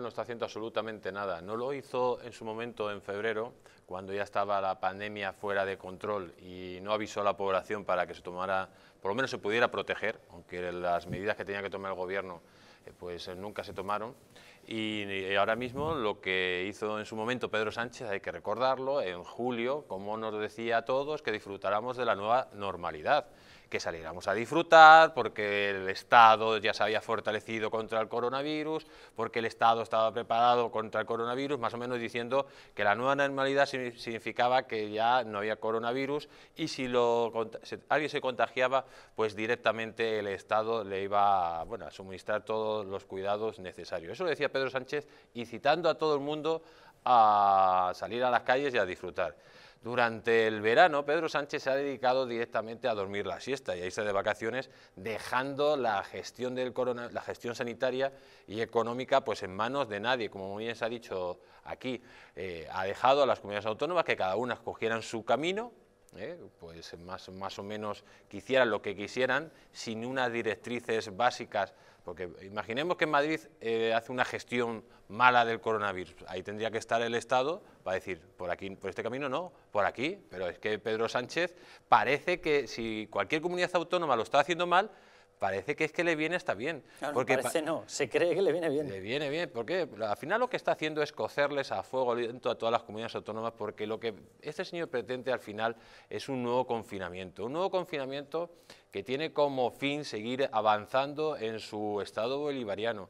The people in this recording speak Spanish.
no está haciendo absolutamente nada. No lo hizo en su momento en febrero, cuando ya estaba la pandemia fuera de control y no avisó a la población para que se tomara, por lo menos se pudiera proteger, aunque las medidas que tenía que tomar el gobierno eh, pues eh, nunca se tomaron. Y, ahora mismo lo que hizo en su momento Pedro Sánchez, hay que recordarlo, en julio, como nos decía a todos, que disfrutáramos de la nueva normalidad que saliéramos a disfrutar, porque el Estado ya se había fortalecido contra el coronavirus, porque el Estado estaba preparado contra el coronavirus, más o menos diciendo que la nueva normalidad significaba que ya no había coronavirus y si, lo, alguien se contagiaba, pues directamente el Estado le iba bueno, a suministrar todo los cuidados necesarios. Eso lo decía Pedro Sánchez incitando a todo el mundo a salir a las calles y a disfrutar. Durante el verano, Pedro Sánchez se ha dedicado directamente a dormir la siesta y a irse de vacaciones, dejando la gestión, del la gestión sanitaria y económica pues, en manos de nadie. Como muy bien se ha dicho aquí, eh, ha dejado a las comunidades autónomas que cada una escogieran su camino ¿eh? pues más, o menos quisieran lo que quisieran sin unas directrices básicas, porque imaginemos que en Madrid eh, hace una gestión mala del coronavirus, ahí tendría que estar el Estado para decir, por aquí, por este camino no, por aquí, pero es que Pedro Sánchez parece que si cualquier comunidad autónoma lo está haciendo mal, parece que es que le viene está bien. porque no, se cree que le viene bien. Le viene bien, porque al final lo que está haciendo es cocerles a fuego lento a todas las comunidades autónomas, porque lo que este señor pretende al final es un nuevo confinamiento, un nuevo confinamiento que tiene como fin seguir avanzando en su estado bolivariano,